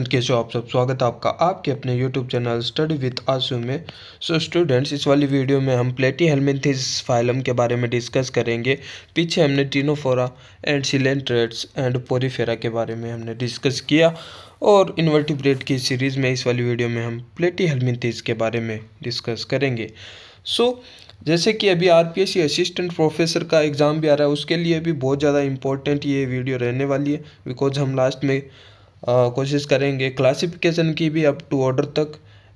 कैसे हो आप सब स्वागत है आपका आपके अपने YouTube channel study with Asu में सो so स्टूडेंट्स इस वाली वीडियो में हम प्लेटी हेलमिनथिस फाइलम के बारे में डिस्कस करेंगे पीछे हमने Ctenophora and coelenterates and Porifera के बारे में हमने डिस्कस किया और इन्वर्टिब्रेट की सीरीज़ में इस वाली वीडियो में हम प्लेटी हेलमिनथिस के बारे में डिस्कस करेंगे सो so, जैसे कि अभी आर असिस्टेंट प्रोफेसर का एग्ज़ाम भी आ रहा है उसके लिए भी बहुत ज़्यादा इंपॉर्टेंट ये वीडियो रहने वाली है बिकॉज हम लास्ट में कोशिश करेंगे क्लासिफिकेशन की भी अप टू ऑर्डर तक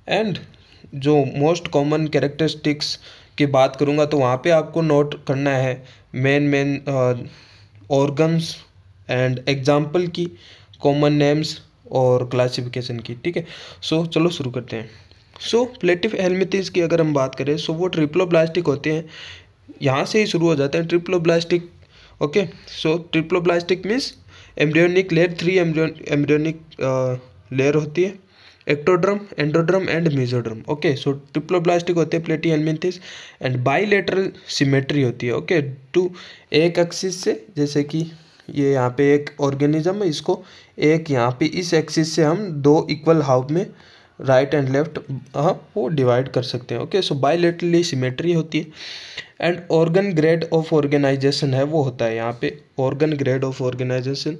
एंड जो मोस्ट कॉमन कैरेक्टरिस्टिक्स की बात करूँगा तो वहाँ पे आपको नोट करना है main main organs and example की कॉमन नेम्स और क्लासिफिकेशन की ठीक है सो चलो शुरू करते हैं सो प्लेटिव हेलमिथिस की अगर हम बात करें सो so, वो ट्रिप्लोब्लास्टिक होते हैं यहाँ से ही शुरू हो जाते हैं triploblastic okay so triploblastic means embryonic layer three embryonic layer होती है ectoderm endoderm and mesoderm okay so triploblastic होते हैं Platyhelminthes and bilateral symmetry होती है ओके okay, टू एक एक्सिस से जैसे कि ये यहाँ पे एक ऑर्गेनिज्म है इसको एक यहाँ पे इस एक्सिस से हम दो इक्वल हाफ में राइट एंड लेफ्ट हाँ वो डिवाइड कर सकते हैं ओके सो बायलेटरली सिमेट्री होती है and organ grade of organisation है वो होता है यहाँ पे ऑर्गन ग्रेड ऑफ ऑर्गेनाइजेशन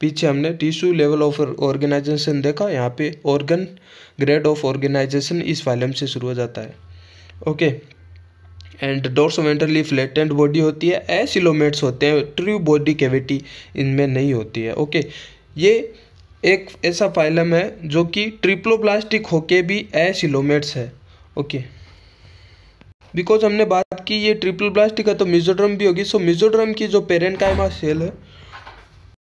पीछे हमने टिश्यू लेवल ऑफ ऑर्गेनाइजेशन देखा यहाँ पे ऑर्गन ग्रेड ऑफ ऑर्गेनाइजेशन इस फाइलम से शुरू हो जाता है okay and flat and body होती है एसिलोमेट्स होते हैं ट्रू बॉडी कैविटी इनमें नहीं होती है ओके okay. ये एक ऐसा फाइलम है जो कि ट्रिप्लोप्लास्टिक होके भी एसिलोमेट्स है ओके बिकॉज हमने बात की ये प्लास्टिक है तो मिजोड्रम भी होगी सो मिजोड्रम की जो पेरेंटाइमा सेल है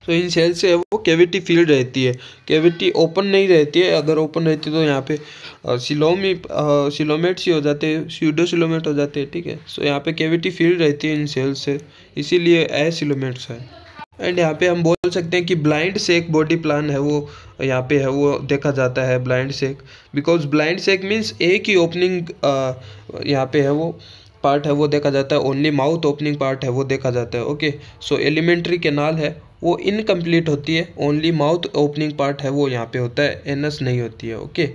तो इन सेल से वो कैविटी फील्ड रहती है कैविटी ओपन नहीं रहती है अगर ओपन रहती है तो यहाँ पे सिलोमी सिलोमेट्स ही हो जाते हैं सीडो सिलोमेट हो जाते हैं ठीक है सो यहाँ पे कैविटी फील्ड रहती है इन सेल से इसीलिए ए सिलोमेट्स है एंड यहाँ पे हम बोल सकते हैं कि ब्लाइंड सेक बॉडी प्लान है वो यहाँ पे है वो देखा जाता है blind sac because blind sac means एक ही ओपनिंग uh, यहाँ पे है वो पार्ट है वो देखा जाता है ओनली माउथ ओपनिंग पार्ट है वो देखा जाता है ओके सो एलिमेंट्री केनाल है वो इनकम्प्लीट होती है ओनली माउथ ओपनिंग पार्ट है वो यहाँ पे होता है एनस नहीं होती है ओके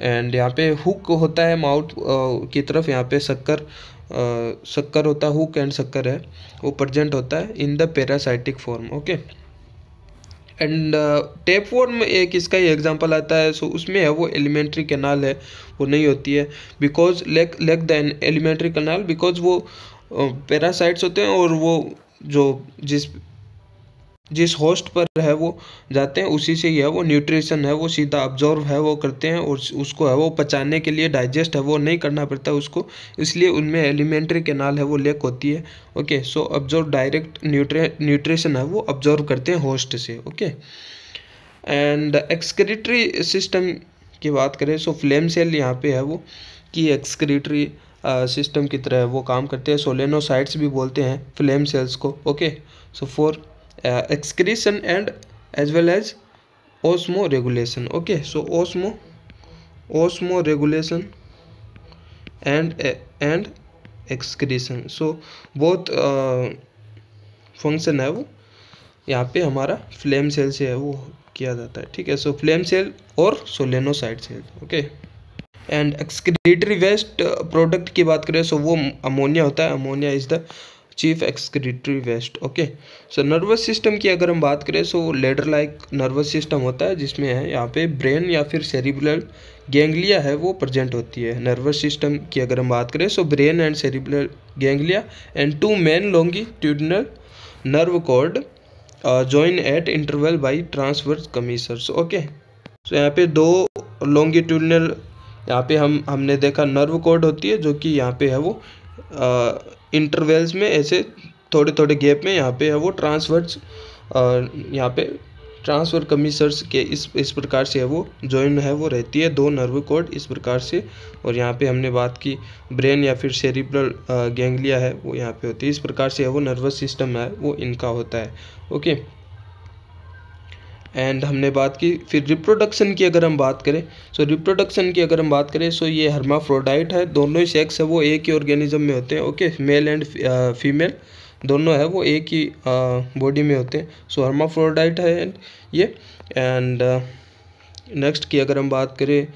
एंड यहाँ पे हुक होता है माउथ uh, की तरफ यहाँ पे शक्कर शक्कर होता है हुक एंड शक्कर है वो प्रजेंट होता है in the parasitic form okay and tape form एक इसका ही एग्जाम्पल आता है सो so उसमें है वो एलिमेंट्री कैनाल है वो नहीं होती है because lack lack the alimentary canal because वो पैरासाइट्स होते हैं और वो जो जिस जिस होस्ट पर है वो जाते हैं उसी से ही है वो न्यूट्रिशन है वो सीधा ऑब्जॉर्व है वो करते हैं और उसको है वो पचाने के लिए डाइजेस्ट है वो नहीं करना पड़ता उसको इसलिए उनमें एलिमेंट्री केनाल है वो लेक होती है okay so absorb direct nutri nutrition है वो ऑब्जॉर्व करते हैं होस्ट से ओके एंड एक्सक्रीटरी सिस्टम की बात करें सो फ्लेम सेल यहाँ पर है वो कि एक्सक्रीटरी सिस्टम की तरह वो काम करते हैं सोलेनोसाइट्स भी बोलते हैं फ्लेम सेल्स को okay so for as well as well regulation okay so so osmoregulation and and excretion so बहुत फंक्शन है वो यहाँ पे हमारा फ्लेम सेल से है वो किया जाता है ठीक है सो फ्लेम सेल और solenocyte cell okay and excretory waste product की बात करें सो so वो अमोनिया होता है ammonia is the chief excretory waste okay so nervous system की अगर हम बात करें so ladder like nervous system होता है जिसमें है यहाँ पे ब्रेन या फिर सेरिबुलर गेंगलिया है वो प्रजेंट होती है नर्वस सिस्टम की अगर हम बात करें so brain and cerebral ganglia and two main longitudinal nerve cord join at interval by transverse commissures okay so यहाँ पे दो लॉन्गिट्यूडनल यहाँ पे हम हमने देखा नर्व कोड होती है जो कि यहाँ पे है वो इंटरवेल्स में ऐसे थोड़े थोड़े गैप में यहाँ पे है वो ट्रांसवर्स यहाँ पे ट्रांसफर कमीशर्स के इस इस प्रकार से है वो जॉइन है वो रहती है दो नर्व कोड इस प्रकार से और यहाँ पे हमने बात की ब्रेन या फिर सेरिब्रल गैंग्लिया है वो यहाँ पे होती है इस प्रकार से है वो नर्वस सिस्टम है वो इनका होता है ओके एंड हमने बात की फिर रिप्रोडक्शन की अगर हम बात करें सो रिप्रोडक्शन की अगर हम बात करें सो ये हर्माफ्रोडाइट है दोनों ही सेक्स है वो एक ही ऑर्गेनिज्म में होते हैं ओके मेल एंड फीमेल दोनों है वो एक ही बॉडी uh, में होते हैं सो हर्माफ्रोडाइट है एंड ये एंड नेक्स्ट uh, की अगर हम बात करें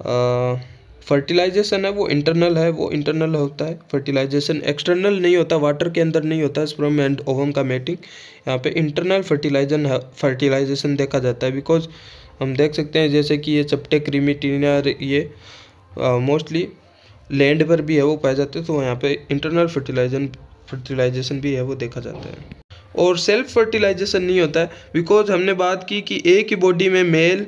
uh, फर्टिलाइजेशन है वो इंटरनल है वो इंटरनल होता है फर्टिलाइजेशन एक्सटर्नल नहीं होता वाटर के अंदर नहीं होता स्प्रम एंड ओवम का मेटिंग यहाँ पे इंटरनल फर्टिलाइजन फर्टिलाइजेशन देखा जाता है बिकॉज हम देख सकते हैं जैसे कि ये चपटे क्रीमिटीना ये मोस्टली लैंड पर भी है वो पाए जाते हैं तो यहाँ पे इंटरनल फर्टिलाइजन फर्टिलाइजेशन भी है वो देखा जाता है और सेल्फ फर्टिलाइजेशन नहीं होता है बिकॉज हमने बात की कि एक ही बॉडी में मेल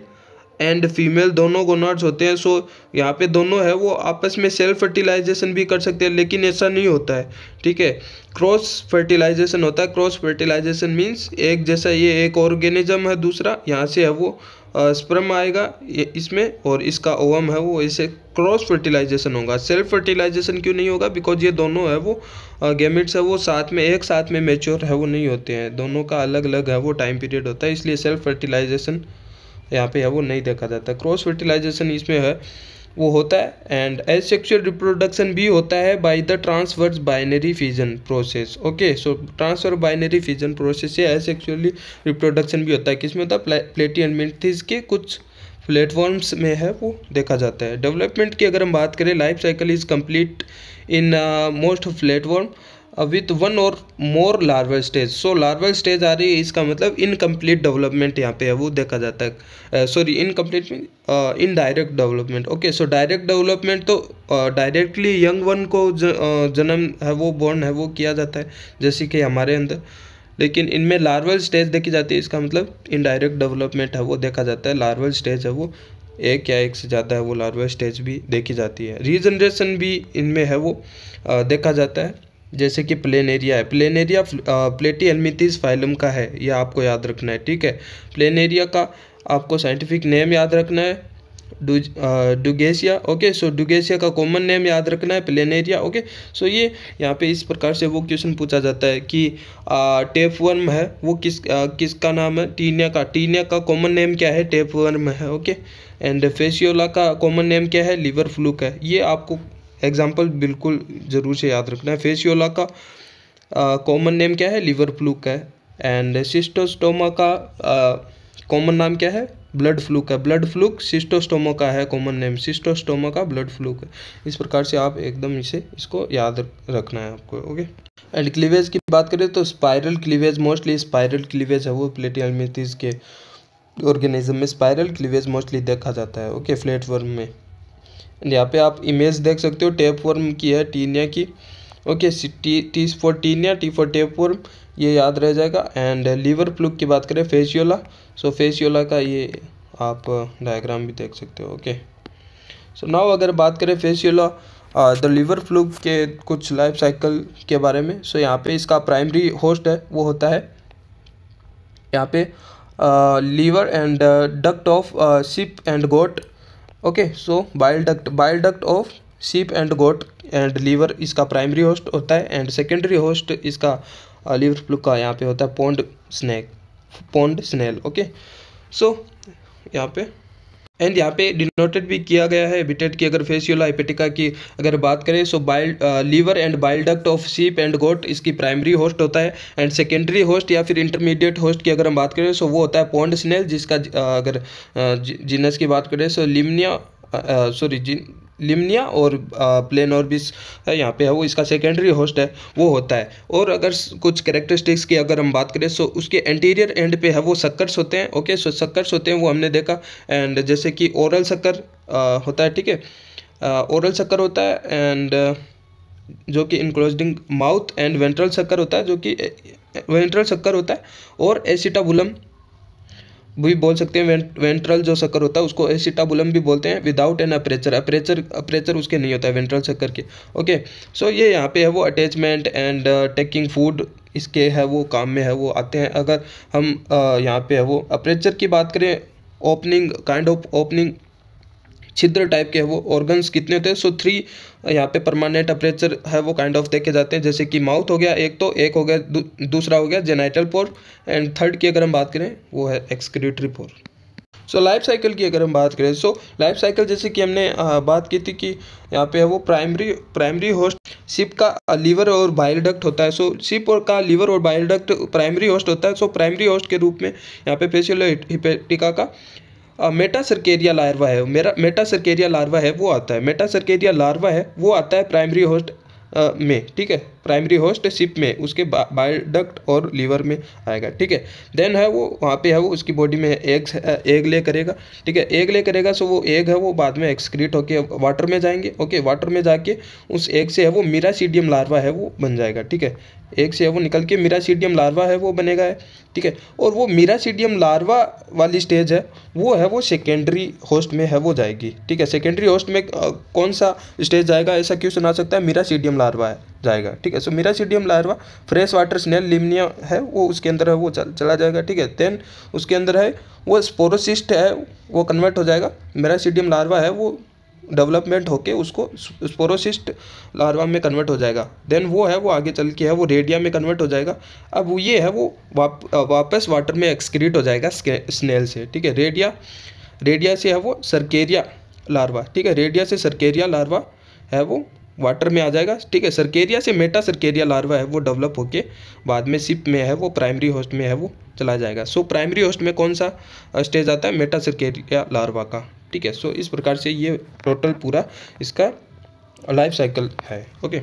एंड फीमेल दोनों नर्स होते हैं सो यहाँ पे दोनों है वो आपस में सेल्फ फर्टिलाइजेशन भी कर सकते हैं लेकिन ऐसा नहीं होता है ठीक है क्रॉस फर्टिलाइजेशन होता है क्रॉस फर्टिलाइजेशन मीन्स एक जैसा ये एक ऑर्गेनिज्म है दूसरा यहाँ से है वो स्प्रम आएगा ये इसमें और इसका ओवम है वो इसे क्रॉस फर्टिलाइजेशन होगा सेल्फ फर्टिलाइजेशन क्यों नहीं होगा बिकॉज ये दोनों है वो गेमिट्स है वो साथ में एक साथ में मेच्योर है वो नहीं होते हैं दोनों का अलग अलग है वो टाइम पीरियड होता है इसलिए सेल्फ फर्टिलाइजेशन यहाँ पे है वो नहीं देखा जाता क्रॉस फर्टिलाइजेशन इसमें है वो होता है एंड एज सेक्शुअल रिप्रोडक्शन भी होता है by the transverse binary fission process okay so transfer binary fission process से एज सेक्शुअली रिप्रोडक्शन भी होता है किसमें होता है प्लेटी एंड मिनथिस के कुछ प्लेटफॉर्म्स में है वो देखा जाता है डेवलपमेंट की अगर हम बात करें life cycle is complete in most platform with one और more larval stage so larval stage आ रही है इसका मतलब इनकम्प्लीट डेवलपमेंट यहाँ पे है वो देखा जाता है sorry incomplete in direct development okay so direct development तो डायरेक्टली यंग वन को ज, uh, जन्म है वो बॉर्न है वो किया जाता है जैसे कि हमारे अंदर लेकिन इनमें लार्वल स्टेज देखी जाती है इसका मतलब इनडायरेक्ट डेवलपमेंट है वो देखा जाता है लार्वल स्टेज है वो एक या एक से ज़्यादा है वो लार्वल स्टेज भी देखी जाती है रीजनरेशन भी इनमें है वो uh, देखा जाता है जैसे कि प्लेन एरिया है plain area Platyhelminthes phylum का है यह आपको याद रखना है ठीक है प्लेन एरिया का आपको साइंटिफिक नेम याद रखना है डू डुगेसिया ओके सो डुगेसिया का कॉमन नेम याद रखना है प्लेन एरिया ओके सो ये यहाँ पे इस प्रकार से वो क्वेश्चन पूछा जाता है कि टेप वर्म है वो किस आ, किसका नाम है टीनिया का टीनिया का कॉमन नेम क्या है टेप वर्म है ओके एंड फेसियोला का कॉमन नेम क्या है लीवर फ्लूक है ये आपको एग्जाम्पल बिल्कुल ज़रूर से याद रखना है फेसियोला का कॉमन नेम क्या है लिवर फ्लू का है एंड सिस्टोस्टोमा का कॉमन नाम क्या है ब्लड फ्लू का ब्लड फ्लूक सिस्टोस्टोमा का है कॉमन नेम सिस्टोस्टोमा का ब्लड फ्लू का इस प्रकार से आप एकदम इसे इसको याद रखना है आपको ओके एंड क्लीवेज की बात करें तो spiral cleavage mostly spiral cleavage है वो प्लेटियालमिथीज के ऑर्गेनिज्म में स्पायरल क्लीवेज मोस्टली देखा जाता है ओके फ्लेटवर्म में यहाँ पे आप इमेज देख सकते हो टेप वर्म की है टीनिया की okay T T for Taenia T for tape worm ये याद रह जाएगा एंड लीवर फ्लूक की बात करें फेशियोला सो फेशियोला का ये आप डायग्राम भी देख सकते हो ओके सो नाउ अगर बात करें फेशियोला द लिवर फ्लूक के कुछ लाइफ साइकिल के बारे में सो so, यहाँ पे इसका प्राइमरी होस्ट है वो होता है यहाँ पे liver and duct of sheep and goat okay so bile duct bile duct of sheep and goat and liver इसका प्राइमरी होस्ट होता है एंड सेकेंडरी होस्ट इसका लीवर uh, फ्लू का यहाँ पे होता है pond snake pond snail okay so यहाँ पे एंड यहाँ पे डिनोटेड भी किया गया है बिटेड की अगर फेसियोला एपेटिका की अगर बात करें so bile liver and bile duct of sheep and goat इसकी प्राइमरी होस्ट होता है एंड सेकेंडरी होस्ट या फिर इंटरमीडिएट होस्ट की अगर हम बात करें सो वो होता है पोंड स्नेल जिसका uh, अगर uh, जिनस की बात करें सो लिमनिया सॉरी जिन लिमनिया और प्लेन ऑर्बिस यहाँ पे है वो इसका सेकेंडरी होस्ट है वो होता है और अगर कुछ करेक्टरिस्टिक्स की अगर हम बात करें सो उसके एंटीरियर एंड पे है वो सक्कर्स होते हैं ओके सो सक्कर्स होते हैं वो हमने देखा एंड जैसे कि ओरल सक्कर होता है ठीक है ओरल सक्कर होता है एंड जो कि enclosing mouth and ventral sucker होता है जो कि वेंट्रल सक्कर होता है और एसिटाबुलम भी बोल सकते हैं वेंट, वेंट्रल जो शक्कर होता है उसको एसिटाबुलम भी बोलते हैं without an aperture aperture aperture उसके नहीं होता है वेंट्रल शक्कर के ओके सो ये यहाँ पे है वो अटैचमेंट एंड टेकिंग फूड इसके है वो काम में है वो आते हैं अगर हम uh, यहाँ पे है वो अप्रेचर की बात करें ओपनिंग काइंड ऑफ ओपनिंग छिद्र टाइप के हैं वो ऑर्गन्स कितने होते हैं सो थ्री यहाँ पे परमानेंट अपरेचर है वो काइंड ऑफ देखे जाते हैं जैसे कि माउथ हो गया एक तो एक हो गया दू, दूसरा हो गया जेनाइटल पोर एंड थर्ड की अगर हम बात करें वो है excretory pore so life cycle की अगर हम बात करें सो लाइफ साइकिल जैसे कि हमने आ, बात की थी कि यहाँ पे है वो प्राइमरी प्राइमरी होस्ट सिप का लीवर और बाइल डक्ट होता है सो सिप शिप और का लीवर और बाइल डक्ट प्राइमरी होस्ट होता है सो प्राइमरी होस्ट के रूप में यहाँ पे फेशियल हिपेटिका का मेटा सर्केरिया लार्वा है मेरा मेटा सर्केरिया लार्वा है वो आता है मेटा सर्केरिया लार्वा है वो आता है प्राइमरी होस्ट में ठीक है प्राइमरी होस्ट शिप में उसके बायोडक्ट और लीवर में आएगा ठीक है देन है वो वहाँ पे है वो उसकी बॉडी में एग्स एग ले करेगा ठीक है एग ले करेगा सो वो एग है वो बाद में एक्सक्रीट होके वाटर में जाएंगे ओके वाटर में जाके उस एग से है वो मीरासीडियम लार्वा है वो बन जाएगा ठीक है एग से है वो निकल के मीरासीडियम लार्वा है वो बनेगा है ठीक है और वो मीरासीडियम लार्वा वाली स्टेज है वो है वो सेकेंडरी होस्ट में है वो जाएगी ठीक है सेकेंडरी होस्ट में कौन सा स्टेज जाएगा ऐसा क्यों सुना सकता है मीरासीडियम लार्वा है जाएगा ठीक है so miracidium larva fresh water snail Lymnaea है वो उसके अंदर है वो चल, चला जाएगा ठीक है देन उसके अंदर है वो स्पोरोसिस्ट है वो कन्वर्ट हो जाएगा मीरासीडियम लार्वा है वो डेवलपमेंट होके उसको स्पोरोसिस्ट लार्वा में कन्वर्ट हो जाएगा देन वो है वो आगे चल के है वो रेडिया में कन्वर्ट हो जाएगा अब ये है वो वाप, वापस वाटर में एक्सक्रीट हो जाएगा स्नेल से ठीक है रेडिया रेडिया से है वो सरकेरिया लार्वा ठीक है रेडिया से सरकेरिया लार्वा है वो वाटर में आ जाएगा ठीक है सरकेरिया से मेटा सरकेरिया लार्वा है वो डेवलप होके बाद में सिप में है वो प्राइमरी होस्ट में है वो चला जाएगा सो प्राइमरी होस्ट में कौन सा स्टेज आता है मेटा सरकेरिया लार्वा का ठीक है सो इस प्रकार से ये टोटल पूरा इसका लाइफ साइकिल है ओके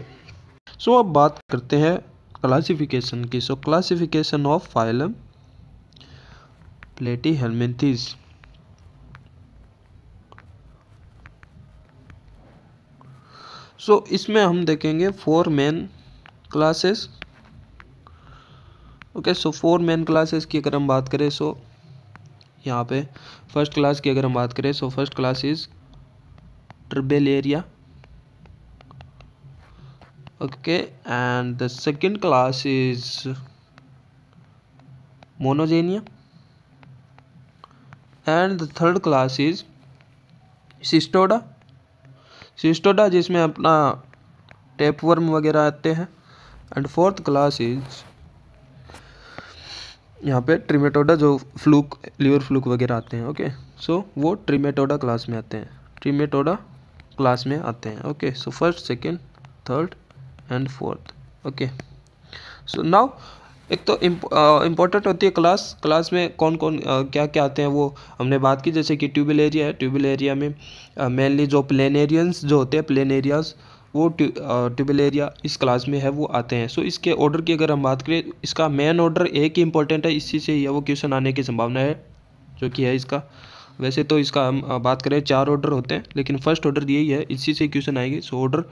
सो अब बात करते हैं क्लासिफिकेशन की so classification of phylum Platyhelminthes so इसमें हम देखेंगे four main classes okay so four main classes की अगर हम बात करें सो so, यहाँ पे फर्स्ट क्लास की अगर हम बात करें so first class is Turbellaria okay and the second class is Monogenea and the third class is Cestoda Cestoda जिसमें अपना टेपवर्म वगैरह आते हैं एंड फोर्थ क्लास इज़ यहाँ पे ट्रीमेटोडा जो फ्लूक लीवर फ्लूक वगैरह आते हैं ओके सो so, वो ट्रीमेटोडा क्लास में आते हैं ट्रीमेटोडा क्लास में आते हैं okay so first second third and fourth okay so now एक तो इम्पोर्टेंट होती है क्लास क्लास में कौन कौन आ, क्या क्या आते हैं वो हमने बात की जैसे कि ट्यूबल एरिया है ट्यूबल एरिया में मेनली जो प्लेन एरियंस जो होते हैं प्लेनेरियाज़ एरियाज़ वो ट्यूबल एरिया इस क्लास में है वो आते हैं सो so, इसके ऑर्डर की अगर हम बात करें इसका मेन ऑर्डर एक ही इंपॉर्टेंट है इसी से ही वो क्वेश्चन आने की संभावना है जो कि है इसका वैसे तो इसका हम बात करें चार ऑर्डर होते हैं लेकिन फर्स्ट ऑर्डर यही है इसी से क्वेश्चन आएगी so order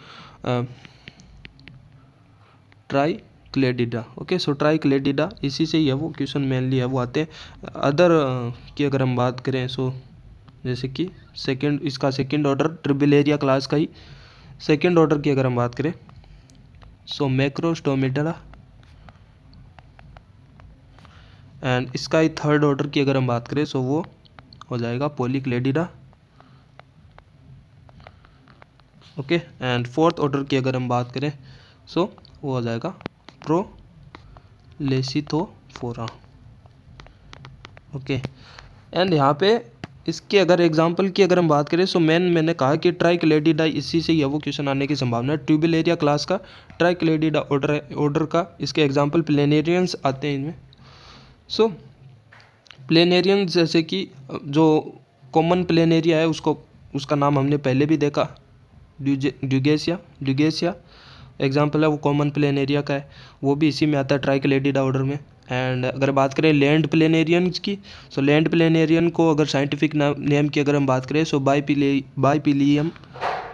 Tricladida okay so Tricladida इसी से ही है वो क्वेश्चन मेनली है वो आते हैं अदर की अगर हम बात करें सो so, जैसे कि सेकंड इसका second order Turbellaria class का ही सेकेंड ऑर्डर की अगर हम बात करें सो मैक्रोस्टोमेटला एंड इसका ही थर्ड ऑर्डर की अगर हम बात करें सो वो हो जाएगा Polycladida okay and fourth order की अगर हम बात करें सो वो हो जाएगा प्रो लेसिथोफोरा ओके एंड यहाँ पे इसके अगर एग्जाम्पल की अगर हम बात करें सो मैन मैंने कहा कि ट्राई क्लेडिडा इसी से यह वो क्वेश्चन आने की संभावना है ट्यूबल एरिया क्लास का ट्राई क्लेडिडा ऑर्डर ऑर्डर का इसके एग्जाम्पल प्लेनेरियंस आते हैं इनमें सो प्लेनेरियंस जैसे कि जो कॉमन प्लेन एरिया है उसको उसका नाम हमने पहले भी देखा ड्यूगेसिया ड्यूगेसिया एग्जाम्पल है वो कॉमन प्लेन एरिया का है वो भी इसी में आता है ट्राइकलेडिड ऑर्डर में एंड अगर बात करें लैंड प्लेनेरियंस की सो लैंड प्लेनेरियन को अगर साइंटिफिक नेम की अगर हम बात करें सो बाई बाईपिलियम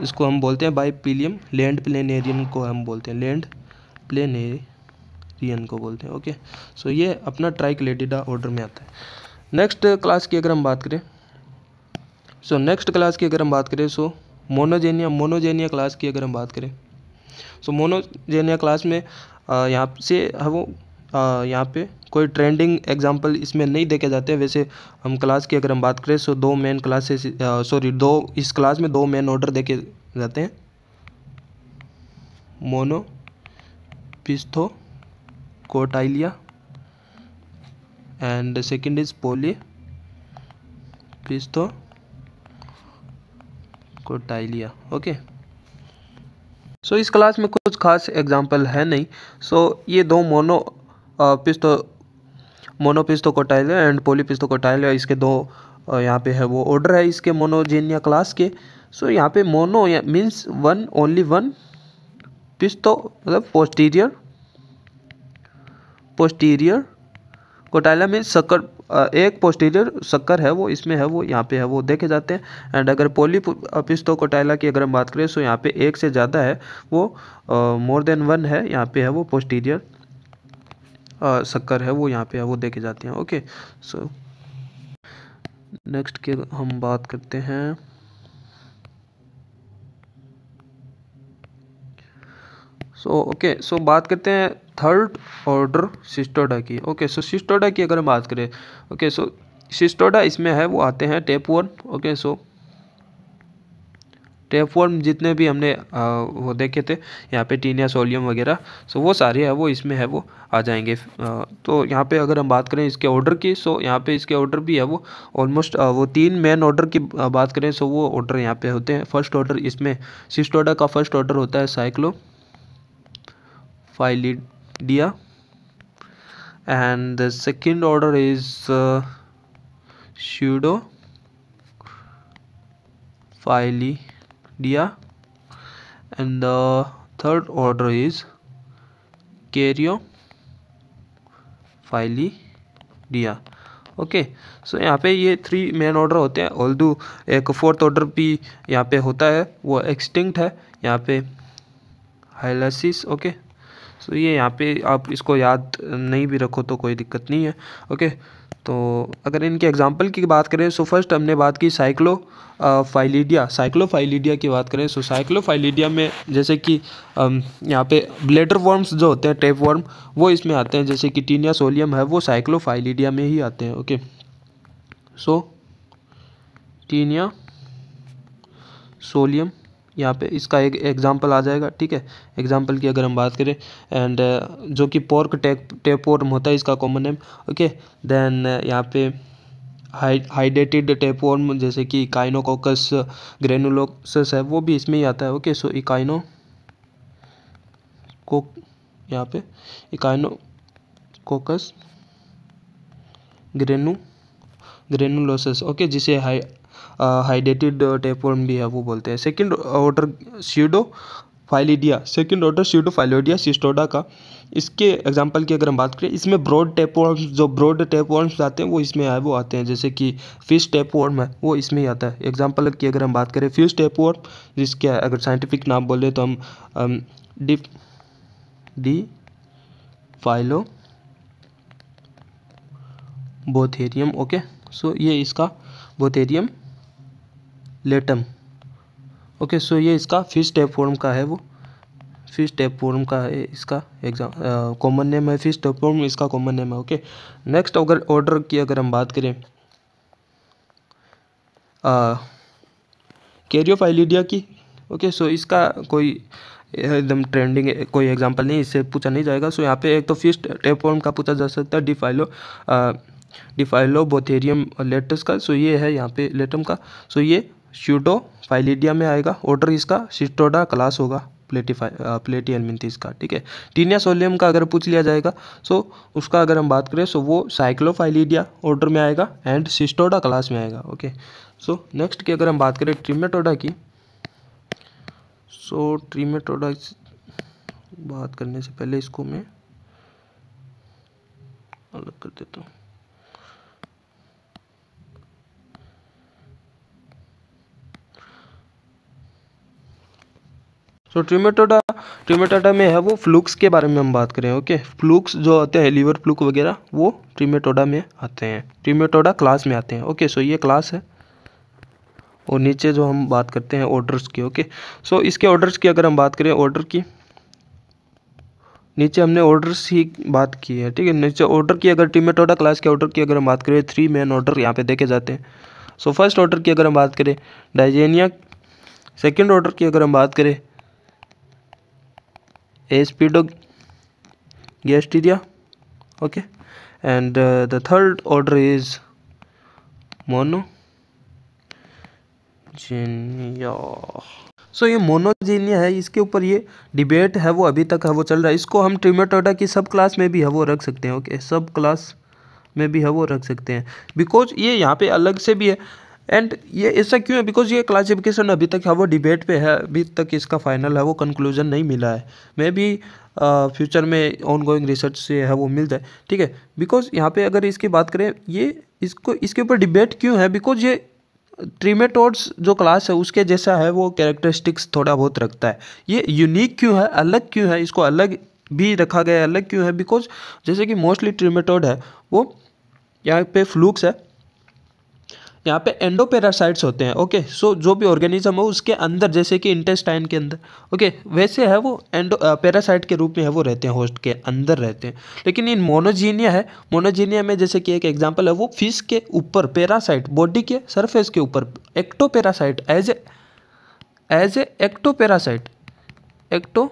इसको हम बोलते हैं बाई पीलियम लैंड प्लेनेरियन को हम बोलते हैं लैंड प्लेनेरियन को बोलते हैं ओके सो ये अपना ट्राइकलेटिडा ऑर्डर में आता है नेक्स्ट क्लास की अगर हम बात करें सो नेक्स्ट क्लास की अगर हम बात करें सो मोनोजेनिया मोनोजेनिया क्लास की अगर हम बात करें सो मोनोजेनिया क्लास में यहाँ से वो यहाँ पे कोई ट्रेंडिंग एग्जाम्पल इसमें नहीं देखे जाते वैसे हम क्लास की अगर हम बात करें तो दो मेन क्लासेस सॉरी दो इस क्लास में दो मेन ऑर्डर देखे जाते हैं Monopisthocotylea and second is Polyopisthocotylea okay so इस क्लास में कुछ खास एग्जाम्पल है नहीं सो so, ये दो मोनो पिस्तो मोनोपिस्तोकोटाइल एंड पोलीपिस्तोकोटाइल इसके दो यहाँ पे है वो ऑर्डर है इसके मोनोजेनिया क्लास के सो so, यहाँ पे mono means one only one पिस्तो मतलब पोस्टीरियर पोस्टीरियर कोटाइला में शक्कर एक पोस्टीरियर शक्कर है वो इसमें है वो यहाँ पे है वो देखे जाते हैं एंड अगर पोली पिस्तो कोटाइला की अगर हम बात करें सो यहाँ पे एक से ज़्यादा है वो मोर देन वन है यहाँ पे है वो पोस्टीरियर शक्कर है वो यहाँ पे है वो देखे जाते हैं ओके सो नेक्स्ट के हम बात करते हैं सो ओके सो बात करते हैं थर्ड ऑर्डर सिस्टोडा की ओके सो सिस्टोडा की अगर हम बात करें ओके सो सिस्टोडा इसमें है वो आते हैं tape worm okay so tapeworm जितने भी हमने आ, वो देखे थे यहाँ पे टीनिया सोलियम वगैरह सो वो सारे है वो इसमें है वो आ जाएंगे आ, तो यहाँ पे अगर हम बात करें इसके ऑर्डर की सो यहाँ पे इसके ऑर्डर भी है वो ऑलमोस्ट वो तीन मेन ऑर्डर की बात करें सो वो ऑर्डर यहाँ पे होते हैं फर्स्ट ऑर्डर इसमें सिस्टोडा का फर्स्ट ऑर्डर होता है Cyclophyllidea and the second order is uh, pseudo dia and the third order is dia okay so यहाँ पे ये थ्री मेन ऑर्डर होते हैं ऑल एक फोर्थ ऑर्डर भी यहाँ पे होता है वो एक्सटिंक्ट है यहाँ पे हाइलासिस ओके सो ये यहाँ पे आप इसको याद नहीं भी रखो तो कोई दिक्कत नहीं है ओके okay? तो अगर इनके एग्जाम्पल की बात करें सो फर्स्ट हमने बात की साइक्लो फाइलीडिया साइक्लो फाइलीडिया की बात करें सो साइक्लो फाइलीडिया में जैसे कि um, यहाँ पे ब्लेडर वर्म्स जो होते हैं टेप वर्म वो इसमें आते हैं जैसे कि टीनिया सोलियम है वो साइक्लो फाइलीडिया में ही आते हैं ओके सो टीनिया सोलियम यहाँ पे इसका एक एग्जांपल आ जाएगा ठीक है एग्जांपल की अगर हम बात करें एंड uh, जो कि पोर्क टेप टेपोर्म होता है इसका कॉमन नेम ओके देन यहाँ पे हाई टेप टेपोर्म जैसे कि काइनोकोकस ग्रेनुलोकस है वो भी इसमें ही आता है ओके सो इकाइनो को यहाँ पे इकाइनो कोकस ग्रेनु ग्रेनुलोसिस ओके जिसे हाई हाइड्रेटेड टेपवर्म भी है वो बोलते हैं second order Pseudophyllidea second order Pseudophyllidea Cestoda का इसके एग्जाम्पल की अगर हम बात करें इसमें ब्रॉड टेपवर्म्स जो ब्रॉड टेपवर्म्स आते हैं वो इसमें आए वो आते हैं जैसे कि फिश टेपवर्म है वो इसमें ही आता है एग्जाम्पल की अगर हम बात करें फिश टेपवर्म जिसके अगर साइंटिफिक नाम बोले तो हम डिफ डी फाइलो बोथेरियम ओके सो ये इसका बोथेरियम लेटम ओके सो ये इसका फिश टेप फॉर्म का है वो फिश टेप फॉर्म का है इसका एग्जाम कॉमन नेम है फिश टेप फॉर्म इसका कॉमन नेम है ओके नेक्स्ट अगर ऑर्डर की अगर हम बात करें कैरियोफ आइलिडिया की ओके okay, सो so इसका कोई एकदम ट्रेंडिंग कोई एग्जांपल नहीं इससे पूछा नहीं जाएगा सो so यहाँ पे एक तो फिश फॉर्म का पूछा जा सकता है डिफाइलो डिफाइलो बोथेरियम लेटस का सो so ये है यहाँ पे लेटम का सो so ये श्यूटो फाइलिडिया में आएगा ऑर्डर इसका सिस्टोडा क्लास होगा प्लेटिफाई प्लेटी एलमिनथिस का ठीक है टीनिया सोलियम का अगर पूछ लिया जाएगा सो उसका अगर हम बात करें सो वो साइक्लोफाइलिडिया ऑर्डर में आएगा एंड सिस्टोडा क्लास में आएगा ओके सो नेक्स्ट की अगर हम बात करें ट्रीमेटोडा की सो ट्रीमेटोडा बात करने से पहले इसको मैं अलग कर देता हूँ सो ट्यूमेटोडा ट्यूमेटोडा में है वो फ्लूक्स के बारे में हम बात करें ओके फ्लूक्स जो आते हैं लीवर फ्लूक वगैरह वो ट्यूमेटोडा में आते हैं ट्यूमेटोडा क्लास में आते हैं ओके सो ये क्लास है और नीचे जो हम बात करते हैं ऑर्डर्स की ओके सो इसके ऑर्डर्स की अगर हम बात करें ऑर्डर की नीचे हमने ऑर्डर्स ही बात की है ठीक है नीचे ऑर्डर की अगर टीमेटोडा क्लास के ऑर्डर की अगर हम बात करें थ्री मेन ऑर्डर यहाँ पर देखे जाते हैं सो फर्स्ट ऑर्डर की अगर हम बात करें डाइजेनिया सेकेंड ऑर्डर की अगर हम बात करें Aspido gasteria okay and uh, the third order मोनोजेनिया so so, ये मोनोजेनिया है इसके ऊपर ये डिबेट है वो अभी तक है वो चल रहा है इसको हम ट्रिमेटोडा की सब क्लास में भी है वो रख सकते हैं ओके सब क्लास में भी है वो रख सकते हैं बिकॉज ये यहाँ पे अलग से भी है एंड ये ऐसा क्यों है बिकॉज ये क्लासिफिकेशन अभी तक है वो डिबेट पे है अभी तक इसका फाइनल है वो कंक्लूजन नहीं मिला है मे भी फ्यूचर में ऑन गोइंग रिसर्च से है वो मिल जाए ठीक है बिकॉज यहाँ पे अगर इसकी बात करें ये इसको इसके ऊपर डिबेट क्यों है बिकॉज ये ट्रीमेटोड्स जो क्लास है उसके जैसा है वो कैरेक्टरिस्टिक्स थोड़ा बहुत रखता है ये यूनिक क्यों है अलग क्यों है इसको अलग भी रखा गया है अलग क्यों है बिकॉज जैसे कि मोस्टली ट्रीमेटोड है वो यहाँ पे फ्लूक्स है यहाँ पे एंडोपेरासाइट्स होते हैं ओके सो जो भी ऑर्गेनिज्म हो उसके अंदर जैसे कि इंटेस्टाइन के अंदर ओके वैसे है वो एंडो पेरासाइट के रूप में है वो रहते हैं होस्ट के अंदर रहते हैं लेकिन इन मोनोजीनिया है मोनोजीनिया में जैसे कि एक एग्जाम्पल है वो फिश के ऊपर पेरासाइट बॉडी के सरफेस के ऊपर ecto as a as a ecto parasite ecto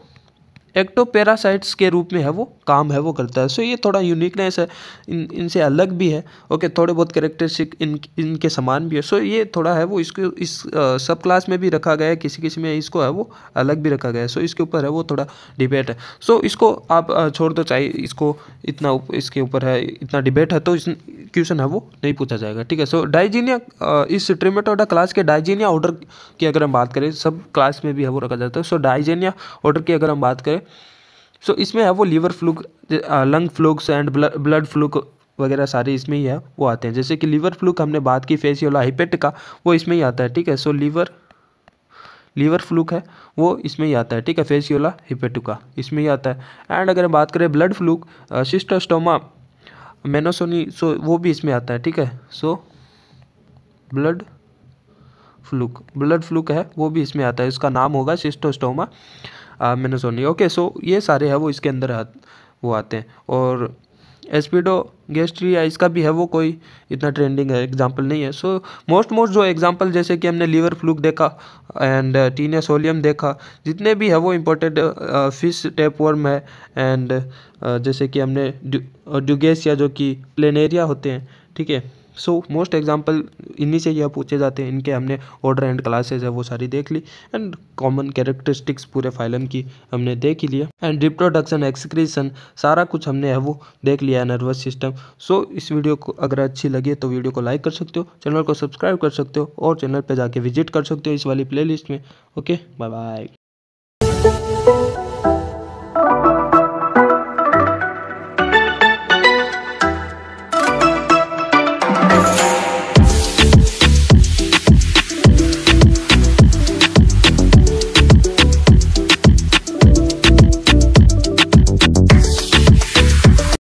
ecto के रूप में है वो काम है वो करता है सो ये थोड़ा यूनिकनेस है इन इनसे अलग भी है ओके थोड़े बहुत करेक्टरिस्टिक इन इनके समान भी है सो ये थोड़ा है वो इसको इस सब क्लास में भी रखा गया है किसी किसी में इसको है वो अलग भी रखा गया है सो इसके ऊपर है वो थोड़ा डिबेट है सो इसको आप छोड़ दो चाहे इसको इतना इसके ऊपर है इतना डिबेट है तो क्वेश्चन है वो नहीं पूछा जाएगा ठीक है सो डाइजीनिया इस ट्रिमेटोडा क्लास के डाइजीनिया ऑर्डर की अगर हम बात करें सब क्लास में भी है वो रखा जाता है सो डाइजेनिया ऑर्डर की अगर हम बात करें सो so, इसमें है वो liver fluke lung flukes and blood fluke वगैरह सारे इसमें ही है वो आते हैं जैसे कि लीवर फ्लूक हमने बात की फेसियोला हाइपेट का वो इसमें ही आता है ठीक है सो लीवर लीवर फ्लूक है वो इसमें ही आता है ठीक है फेसियोला हिपेटुका इसमें ही आता है एंड अगर बात करें ब्लड फ्लूक सिस्टोस्टोमा मेनोसोनी सो वो भी इसमें आता है ठीक है so blood fluke blood fluke है वो भी इसमें आता है इसका नाम होगा सिस्टोस्टोमा मिनोसोनी ओके सो ये सारे हैं वो इसके अंदर आ, वो आते हैं और एस्पिडो गेस्ट्रिया इसका भी है वो कोई इतना ट्रेंडिंग है एग्जाम्पल नहीं है सो मोस्ट मोस्ट जो एग्जाम्पल जैसे कि हमने लीवर फ्लूक देखा एंड टीनिया सोलियम देखा जितने भी uh, है वो इम्पोर्टेड फिश टेप वर्म है एंड uh, जैसे कि हमने डुगेसिया uh, जो कि प्लेनेरिया होते हैं ठीक है सो मोस्ट एग्जाम्पल इन्हीं से यह पूछे जाते हैं इनके हमने ऑर्डर एंड क्लासेज है वो सारी देख ली एंड कॉमन कैरेक्टरिस्टिक्स पूरे फाइलम की हमने देख ही लिया एंड रिप्रोडक्शन एक्सक्रीशन सारा कुछ हमने है वो देख लिया है नर्वस सिस्टम सो इस वीडियो को अगर अच्छी लगी तो वीडियो को लाइक कर सकते हो चैनल को सब्सक्राइब कर सकते हो और चैनल पर जाके विजिट कर सकते हो इस वाली प्ले में ओके बाय बाय